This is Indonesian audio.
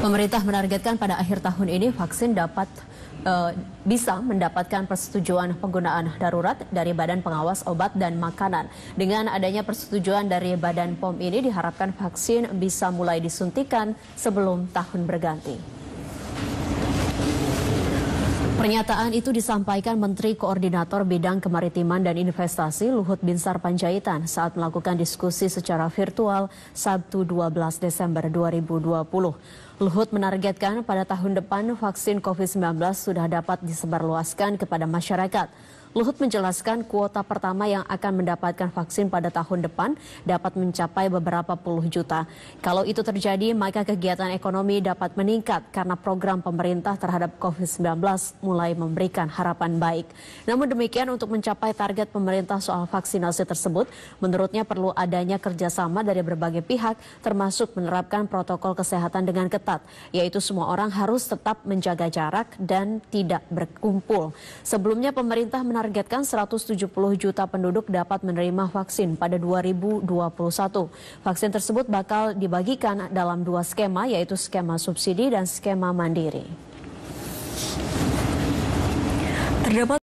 Pemerintah menargetkan pada akhir tahun ini vaksin dapat e, bisa mendapatkan persetujuan penggunaan darurat dari Badan Pengawas Obat dan Makanan. Dengan adanya persetujuan dari Badan POM ini diharapkan vaksin bisa mulai disuntikan sebelum tahun berganti. Pernyataan itu disampaikan Menteri Koordinator Bidang Kemaritiman dan Investasi Luhut Binsar Panjaitan saat melakukan diskusi secara virtual Sabtu 12 Desember 2020. Luhut menargetkan pada tahun depan vaksin COVID-19 sudah dapat disebarluaskan kepada masyarakat. Luhut menjelaskan kuota pertama yang akan mendapatkan vaksin pada tahun depan dapat mencapai beberapa puluh juta. Kalau itu terjadi, maka kegiatan ekonomi dapat meningkat karena program pemerintah terhadap COVID-19 mulai memberikan harapan baik. Namun demikian, untuk mencapai target pemerintah soal vaksinasi tersebut, menurutnya perlu adanya kerjasama dari berbagai pihak, termasuk menerapkan protokol kesehatan dengan ketat ketat, yaitu semua orang harus tetap menjaga jarak dan tidak berkumpul. Sebelumnya pemerintah menargetkan 170 juta penduduk dapat menerima vaksin pada 2021. Vaksin tersebut bakal dibagikan dalam dua skema, yaitu skema subsidi dan skema mandiri. Terdapat